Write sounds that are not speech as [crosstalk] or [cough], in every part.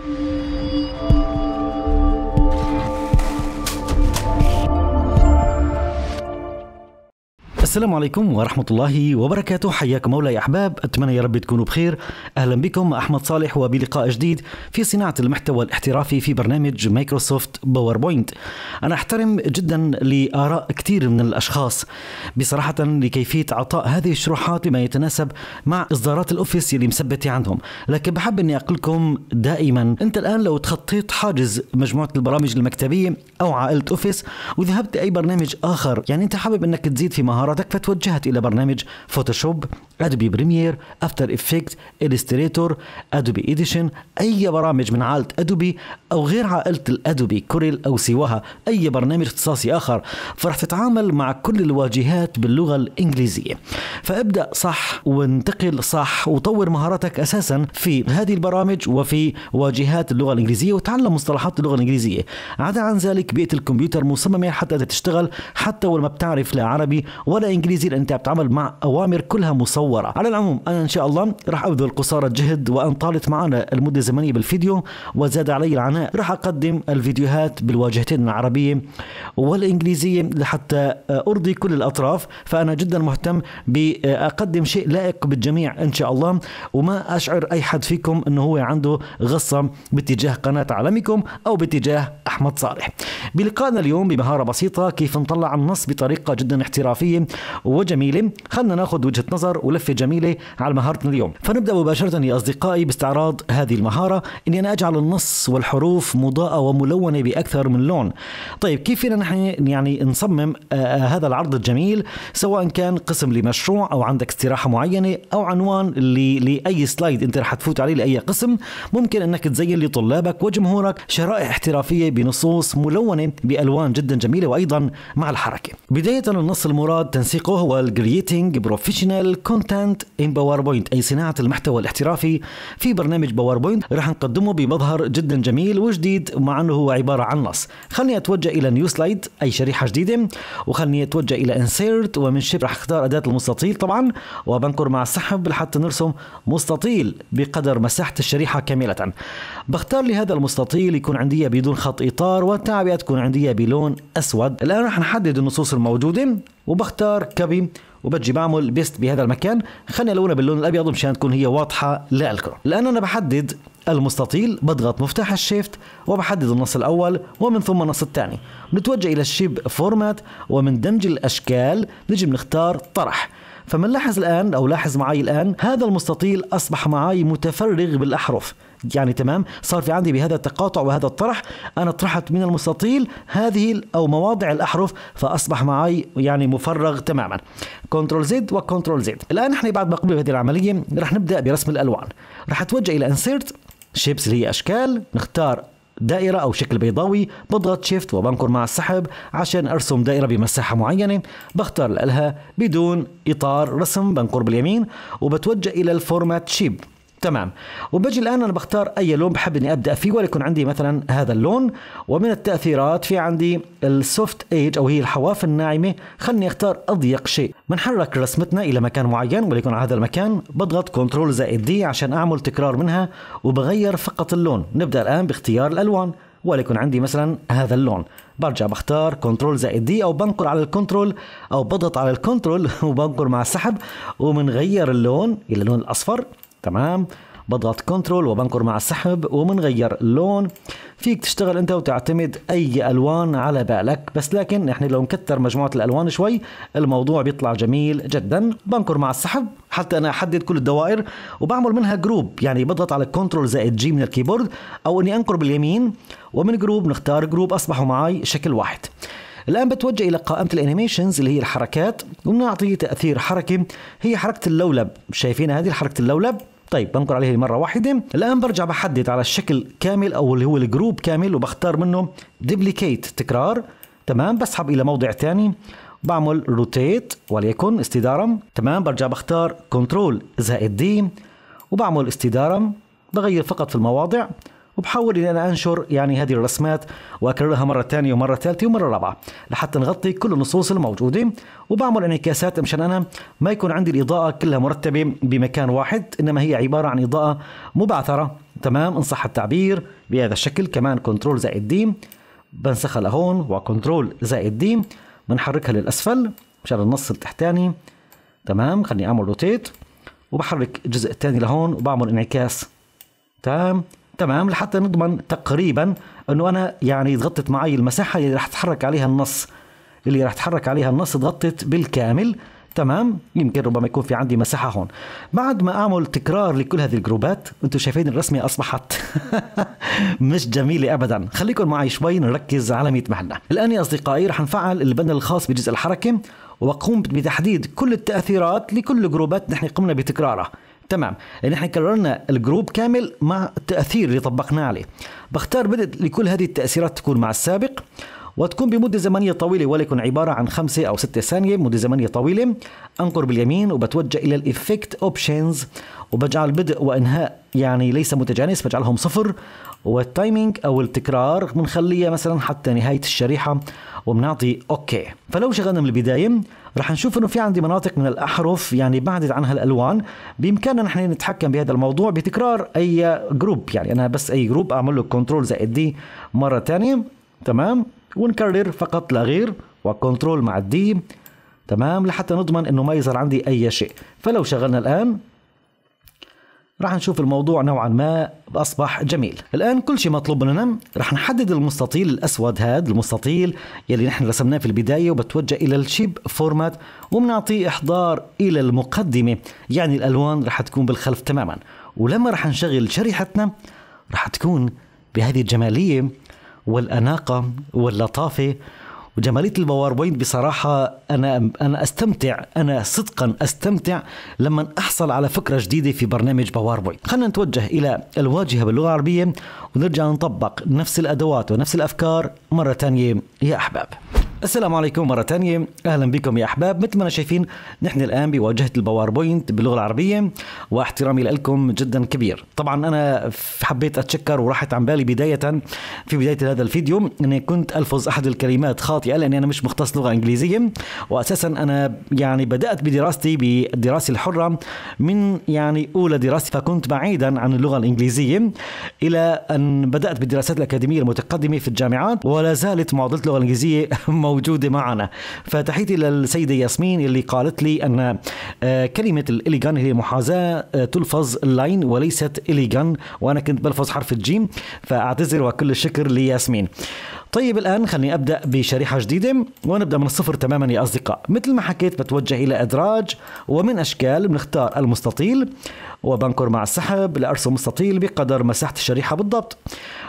Thank you. السلام عليكم ورحمة الله وبركاته حياكم مولاي أحباب أتمنى يا رب تكونوا بخير أهلا بكم أحمد صالح وبلقاء جديد في صناعة المحتوى الاحترافي في برنامج مايكروسوفت باوربوينت أنا أحترم جدا لآراء كثير من الأشخاص بصراحة لكيفية عطاء هذه الشروحات بما يتناسب مع إصدارات الأوفيس اللي مثبتة عندهم لكن بحب أني أقول لكم دائما أنت الآن لو تخطيت حاجز مجموعة البرامج المكتبية أو عائلة أوفيس وذهبت أي برنامج آخر يعني أنت حابب أنك تزيد في مهاراتك فتوجهت إلى برنامج فوتوشوب ادوبي بريمير افتر افكت الستريتور ادوبي اديشن اي برامج من عائله ادوبي او غير عائله الادوبي كوريل او سواها اي برنامج اختصاصي اخر فرح تتعامل مع كل الواجهات باللغه الانجليزيه فابدا صح وانتقل صح وطور مهاراتك اساسا في هذه البرامج وفي واجهات اللغه الانجليزيه وتعلم مصطلحات اللغه الانجليزيه عدا عن ذلك بيئه الكمبيوتر مصممه حتى تشتغل حتى ولا ما بتعرف لا عربي ولا انجليزي لان انت بتعمل مع اوامر كلها مصوره مصورة على العموم أنا إن شاء الله راح أبذل قصارى الجهد وأن طالت معنا المدة الزمنية بالفيديو وزاد علي العناء راح أقدم الفيديوهات بالواجهتين العربية والإنجليزية لحتى أرضي كل الأطراف فأنا جدا مهتم بأقدم شيء لائق بالجميع إن شاء الله وما أشعر أي حد فيكم أنه هو عنده غصة باتجاه قناة عالمكم أو باتجاه أحمد صالح بلقائنا اليوم بمهارة بسيطة كيف نطلع النص بطريقة جدا احترافية وجميلة خلنا ناخذ وجهة نظر ولفه جميله على مهارتنا اليوم فنبدا مباشره يا اصدقائي باستعراض هذه المهاره اني انا اجعل النص والحروف مضاءه وملونه باكثر من لون طيب كيف فينا نحن يعني نصمم آه, آه، هذا العرض الجميل سواء كان قسم لمشروع او عندك استراحه معينه او عنوان لاي سلايد انت رح تفوت عليه لاي قسم ممكن انك تزين لطلابك وجمهورك شرائح احترافيه بنصوص ملونه بالوان جدا جميله وايضا مع الحركه بدايه النص المراد تنسيقه هو الجريتنج بروفيشنال كونت كونتنت ان باوربوينت اي صناعه المحتوى الاحترافي في برنامج باوربوينت راح نقدمه بمظهر جدا جميل وجديد مع انه هو عباره عن نص خلني اتوجه الى نيو سلايد اي شريحه جديده وخلني اتوجه الى انسيرت ومن شيب راح اختار اداه المستطيل طبعا وبنكر مع السحب لحتى نرسم مستطيل بقدر مساحه الشريحه كامله بختار لهذا المستطيل يكون عندي بدون خط اطار والتعبئه تكون عندي بلون اسود الان راح نحدد النصوص الموجوده وبختار كبي وبجي بعمل بيست بهذا المكان خليني الونها باللون الابيض مشان تكون هي واضحه لإلكم الان انا بحدد المستطيل بضغط مفتاح الشيفت وبحدد النص الاول ومن ثم النص الثاني نتوجه الى الشيب فورمات ومن دمج الاشكال نجي بنختار طرح فمنلاحظ الان او لاحظ معي الان هذا المستطيل اصبح معي متفرغ بالاحرف يعني تمام صار في عندي بهذا التقاطع وهذا الطرح أنا طرحت من المستطيل هذه أو مواضع الأحرف فأصبح معي يعني مفرغ تماما كنترول زد وكنترول زد الآن نحن بعد ما قمنا بهذه العملية رح نبدأ برسم الألوان رح أتوجه إلى انسيرت شيبس اللي هي أشكال نختار دائرة أو شكل بيضاوي بضغط شيفت وبنكر مع السحب عشان أرسم دائرة بمساحة معينة بختار الألهة بدون إطار رسم بنكر باليمين وبتوجه إلى الفورمات شيب تمام وبجي الان انا بختار اي لون بحب اني ابدا فيه وليكن عندي مثلا هذا اللون ومن التاثيرات في عندي السوفت ايج او هي الحواف الناعمه خلني اختار اضيق شيء بنحرك رسمتنا الى مكان معين وليكن على هذا المكان بضغط كنترول زائد دي عشان اعمل تكرار منها وبغير فقط اللون نبدا الان باختيار الالوان وليكن عندي مثلا هذا اللون برجع بختار كنترول زائد دي او بنقر على الكنترول او بضغط على الكنترول [laughs] وبنقر مع السحب وبنغير اللون الى اللون الاصفر تمام بضغط كنترول وبنقر مع السحب وبنغير اللون فيك تشتغل انت وتعتمد اي الوان على بالك بس لكن احنا لو نكثر مجموعه الالوان شوي الموضوع بيطلع جميل جدا بنقر مع السحب حتى انا احدد كل الدوائر وبعمل منها جروب يعني بضغط على كنترول زائد جي من الكيبورد او اني انقر باليمين ومن جروب نختار جروب اصبحوا معي شكل واحد الآن بتوجه إلى قائمة الأنيميشنز اللي هي الحركات وبنعطي تأثير حركه هي حركة اللولب شايفين هذه حركة اللولب طيب بنقر عليه مره واحده الان برجع بحدد على الشكل كامل او اللي هو الجروب كامل وبختار منه ديبليكيت تكرار تمام بسحب الى موضع ثاني بعمل روتيت وليكن استداره تمام برجع بختار كنترول زائد دي وبعمل استداره بغير فقط في المواضع وبحاول اني انا انشر يعني هذه الرسمات واكررها مره ثانيه ومره ثالثه ومره رابعه لحتى نغطي كل النصوص الموجوده وبعمل انعكاسات مشان انا ما يكون عندي الاضاءه كلها مرتبه بمكان واحد انما هي عباره عن اضاءه مبعثره تمام ان صح التعبير بهذا الشكل كمان كنترول زائد دي بنسخها لهون وكنترول زائد دي بنحركها للاسفل مشان النص التحتاني تمام خليني اعمل روتيت وبحرك الجزء الثاني لهون وبعمل انعكاس تمام تمام لحتى نضمن تقريبا انه انا يعني ضغطت معي المساحه اللي راح تحرك عليها النص اللي راح تحرك عليها النص ضغطت بالكامل تمام يمكن ربما يكون في عندي مساحه هون بعد ما اعمل تكرار لكل هذه الجروبات انتم شايفين الرسمه اصبحت [laughs] مش جميله ابدا خليكم معي شوي نركز على 100 محله الان يا اصدقائي رح نفعل البند الخاص بجزء الحركه واقوم بتحديد كل التاثيرات لكل جروبات نحن قمنا بتكرارها تمام لان يعني احنا كررنا الجروب كامل مع التاثير اللي طبقناه عليه بختار بدء لكل هذه التاثيرات تكون مع السابق وتكون بمدة زمنية طويلة ولكن عبارة عن خمسة أو ستة ثانية مدة زمنية طويلة أنقر باليمين وبتوجه إلى الايفكت أوبشنز وبجعل بدء وإنهاء يعني ليس متجانس بجعلهم صفر والتايمينج او التكرار بنخليها مثلا حتى نهايه الشريحه وبنعطي اوكي فلو شغلنا من البدايه رح نشوف انه في عندي مناطق من الاحرف يعني بعدت عنها الالوان بامكاننا نحن نتحكم بهذا الموضوع بتكرار اي جروب يعني انا بس اي جروب اعمل له كنترول زائد دي مره ثانيه تمام ونكرر فقط لا غير وكنترول مع الدي تمام لحتى نضمن انه ما يظهر عندي اي شيء فلو شغلنا الان راح نشوف الموضوع نوعا ما اصبح جميل الان كل شيء مطلوب مننا راح نحدد المستطيل الاسود هذا المستطيل يلي نحن رسمناه في البدايه وبتوجه الى الشيب فورمات وبنعطيه احضار الى المقدمه يعني الالوان راح تكون بالخلف تماما ولما راح نشغل شريحتنا راح تكون بهذه الجماليه والاناقه واللطافه وجماليه الباوربوينت بصراحه انا انا استمتع انا صدقا استمتع لما احصل على فكره جديده في برنامج باوربوينت خلينا نتوجه الى الواجهه باللغه العربيه ونرجع نطبق نفس الادوات ونفس الافكار مره ثانيه يا احباب السلام عليكم مرة ثانية أهلا بكم يا أحباب مثل ما شايفين نحن الآن بواجهة الباوربوينت باللغة العربية واحترامي لكم جدا كبير طبعا أنا حبيت أتشكر وراحت عن بالي بداية في بداية هذا الفيديو أني كنت ألفظ أحد الكلمات خاطئة لأني أنا مش مختص لغة إنجليزية وأساسا أنا يعني بدأت بدراستي بالدراسة الحرة من يعني أولى دراستي فكنت بعيدا عن اللغة الإنجليزية إلى أن بدأت بالدراسات الأكاديمية المتقدمة في الجامعات ولا زالت معضلة اللغة الإنجليزية [laughs] موجودة موجودة معنا فتحيتي للسيدة ياسمين اللي قالت لي أن آه، كلمة الإليغان هي محاذاة آه، تلفظ لاين وليست إليغان وأنا كنت بلفظ حرف الجيم فأعتذر وكل الشكر لياسمين لي طيب الآن خليني أبدأ بشريحة جديدة ونبدأ من الصفر تماما يا أصدقاء مثل ما حكيت بتوجه إلى أدراج ومن أشكال بنختار المستطيل وبنكر مع السحب لأرسم مستطيل بقدر مساحة الشريحة بالضبط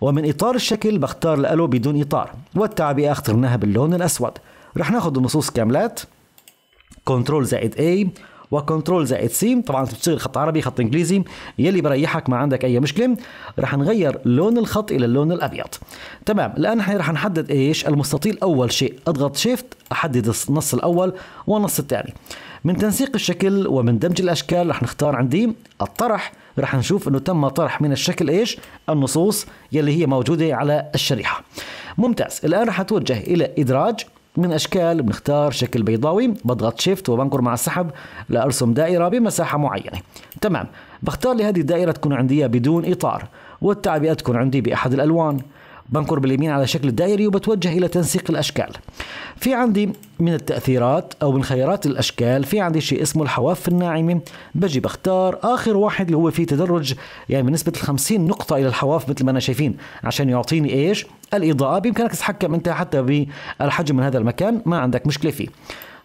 ومن إطار الشكل بختار الألو بدون إطار والتعبئة اخترناها باللون الأسود رح ناخد النصوص كاملات كنترول زائد A وكنترول زائد سي طبعا بتشتغل خط عربي خط انجليزي يلي بريحك ما عندك اي مشكله رح نغير لون الخط الى اللون الابيض تمام الان احنا رح نحدد ايش المستطيل اول شيء اضغط شيفت احدد النص الاول والنص الثاني من تنسيق الشكل ومن دمج الاشكال رح نختار عندي الطرح رح نشوف انه تم طرح من الشكل ايش النصوص يلي هي موجوده على الشريحه ممتاز الان رح اتوجه الى ادراج من اشكال بنختار شكل بيضاوي بضغط شيفت وبنقر مع السحب لارسم دائره بمساحه معينه تمام بختار لي هذه الدائره تكون عندي بدون اطار والتعبئه تكون عندي باحد الالوان بنقر باليمين على شكل الدائري وبتوجه الى تنسيق الاشكال في عندي من التاثيرات او من خيارات الاشكال في عندي شيء اسمه الحواف الناعمه بجي بختار اخر واحد اللي هو فيه تدرج يعني بنسبه ال 50 نقطه الى الحواف مثل ما انا شايفين عشان يعطيني ايش الاضاءه بامكانك تتحكم انت حتى بالحجم من هذا المكان ما عندك مشكله فيه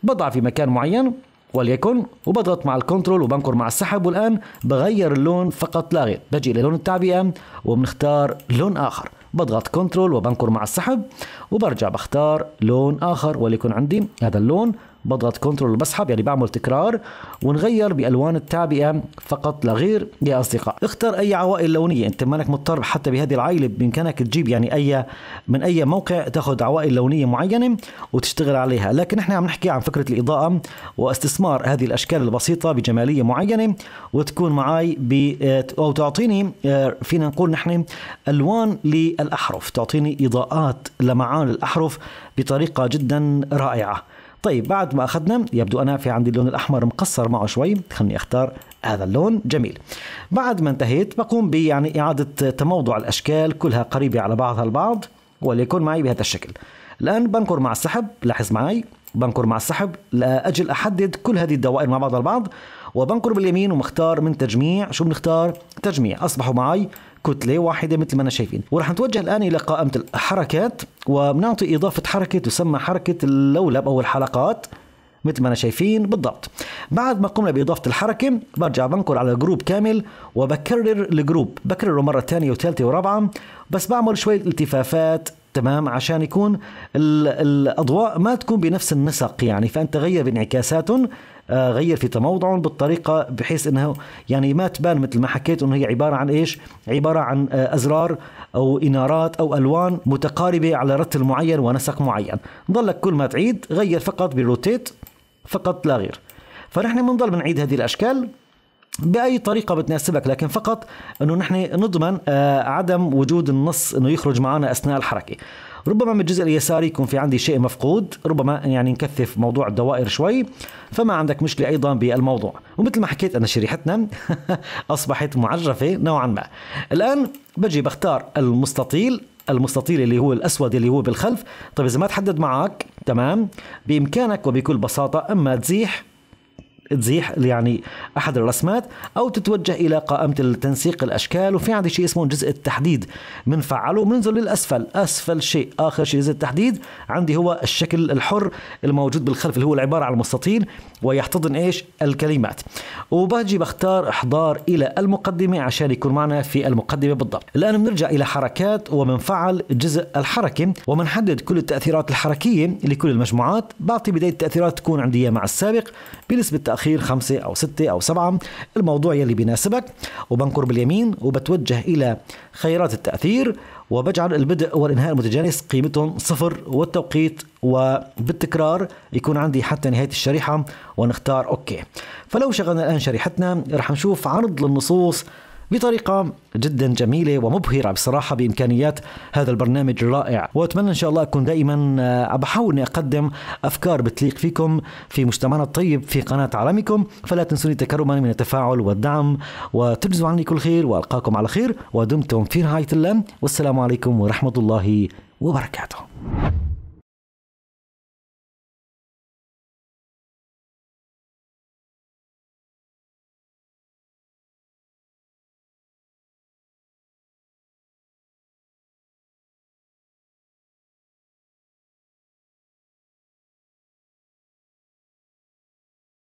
بضع في مكان معين وليكن وبضغط مع الكنترول وبنكر مع السحب والان بغير اللون فقط لا غير بجي الى لون التعبئه وبنختار لون اخر بضغط كنترول وبنكر مع السحب وبرجع بختار لون اخر وليكن عندي هذا اللون بضغط كنترول وبسحب يعني بعمل تكرار ونغير بالوان التعبئه فقط لغير يا اصدقاء اختر اي عوائل لونيه انت مانك مضطر حتى بهذه العائله بامكانك تجيب يعني اي من اي موقع تاخذ عوائل لونيه معينه وتشتغل عليها لكن احنا عم نحكي عن فكره الاضاءه واستثمار هذه الاشكال البسيطه بجماليه معينه وتكون معي ب او تعطيني آه، فينا نقول نحن الوان للاحرف تعطيني اضاءات لمعان الاحرف بطريقه جدا رائعه طيب بعد ما اخذنا يبدو انا في عندي اللون الاحمر مقصر معه شوي خليني اختار هذا اللون جميل بعد ما انتهيت بقوم بيعني اعاده تموضع الاشكال كلها قريبه على بعضها البعض وليكن معي بهذا الشكل الان بنكر مع السحب لاحظ معي بنكر مع السحب لاجل احدد كل هذه الدوائر مع بعضها البعض وبنكر باليمين ومختار من تجميع شو بنختار تجميع اصبحوا معي كتله واحده مثل ما انا شايفين ورح نتوجه الان الى قائمه الحركات وبنعطي اضافه حركه تسمى حركه اللولب او الحلقات مثل ما انا شايفين بالضبط بعد ما قمنا باضافه الحركه برجع بنقل على جروب كامل وبكرر الجروب بكرره مره ثانيه وثالثه ورابعه بس بعمل شويه التفافات تمام عشان يكون الاضواء ما تكون بنفس النسق يعني فانت غير بانعكاساتهم آه، غير في تموضعهم بالطريقه بحيث انه يعني ما تبان مثل ما حكيت انه هي عباره عن ايش؟ عباره عن آه، ازرار او انارات او الوان متقاربه على رتل معين ونسق معين، ضلك كل ما تعيد غير فقط بروتيت فقط لا غير. فنحن بنضل بنعيد هذه الاشكال باي طريقه بتناسبك لكن فقط انه نحن نضمن آه، عدم وجود النص انه يخرج معنا اثناء الحركه ربما من الجزء اليساري يكون في عندي شيء مفقود ربما يعني نكثف موضوع الدوائر شوي فما عندك مشكله ايضا بالموضوع ومثل ما حكيت انا شريحتنا [laughs] اصبحت معرفه نوعا ما الان بجي بختار المستطيل المستطيل اللي هو الاسود اللي هو بالخلف طيب اذا ما تحدد معك تمام بامكانك وبكل بساطه اما تزيح تزيح يعني احد الرسمات او تتوجه الى قائمه التنسيق الاشكال وفي عندي شيء اسمه جزء التحديد بنفعله بننزل للاسفل اسفل شيء اخر شيء جزء التحديد عندي هو الشكل الحر الموجود بالخلف اللي هو العباره عن المستطيل ويحتضن ايش الكلمات وبجي بختار احضار الى المقدمه عشان يكون معنا في المقدمه بالضبط الان بنرجع الى حركات وبنفعل جزء الحركه وبنحدد كل التاثيرات الحركيه لكل المجموعات بعطي بدايه التاثيرات تكون عندي مع السابق بنسبه تاخير الأخير خمسة أو ستة أو سبعة الموضوع يلي بيناسبك وبنكر باليمين وبتوجه إلى خيارات التأثير وبجعل البدء والإنهاء المتجانس قيمتهم صفر والتوقيت وبالتكرار يكون عندي حتى نهاية الشريحة ونختار أوكي فلو شغلنا الآن شريحتنا رح نشوف عرض للنصوص بطريقة جدا جميلة ومبهرة بصراحة بإمكانيات هذا البرنامج الرائع وأتمنى إن شاء الله أكون دائما آه، بحاول أني أقدم أفكار بتليق فيكم في مجتمعنا الطيب في قناة عالمكم فلا تنسوني تكرما من التفاعل والدعم وتجزوا عني كل خير وألقاكم على خير ودمتم في رعاية الله والسلام عليكم ورحمة الله وبركاته